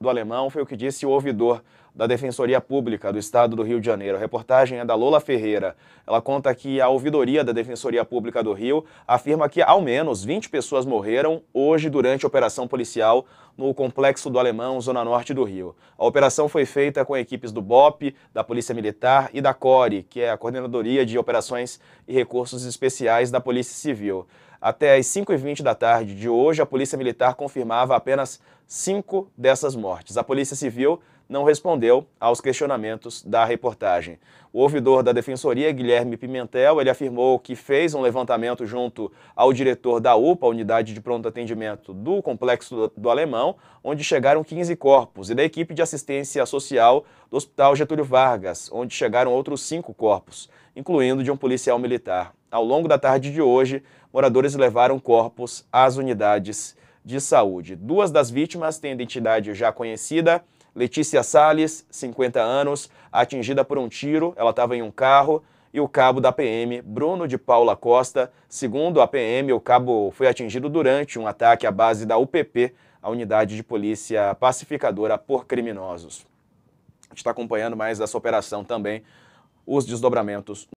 do alemão foi o que disse o ouvidor da Defensoria Pública do Estado do Rio de Janeiro. A reportagem é da Lola Ferreira. Ela conta que a ouvidoria da Defensoria Pública do Rio afirma que ao menos 20 pessoas morreram hoje durante a operação policial no complexo do Alemão, zona norte do Rio. A operação foi feita com equipes do BOP, da Polícia Militar e da CORE, que é a Coordenadoria de Operações e Recursos Especiais da Polícia Civil. Até às 5h20 da tarde de hoje, a Polícia Militar confirmava apenas cinco dessas mortes. A Polícia Civil não respondeu aos questionamentos da reportagem. O ouvidor da Defensoria, Guilherme Pimentel, ele afirmou que fez um levantamento junto ao diretor da UPA, Unidade de Pronto Atendimento do Complexo do Alemão, onde chegaram 15 corpos, e da equipe de assistência social do Hospital Getúlio Vargas, onde chegaram outros cinco corpos, incluindo de um policial militar. Ao longo da tarde de hoje, moradores levaram corpos às unidades de saúde. Duas das vítimas têm identidade já conhecida. Letícia Sales, 50 anos, atingida por um tiro, ela estava em um carro, e o cabo da PM, Bruno de Paula Costa. Segundo a PM, o cabo foi atingido durante um ataque à base da UPP, a unidade de polícia pacificadora por criminosos. A gente está acompanhando mais essa operação também, os desdobramentos.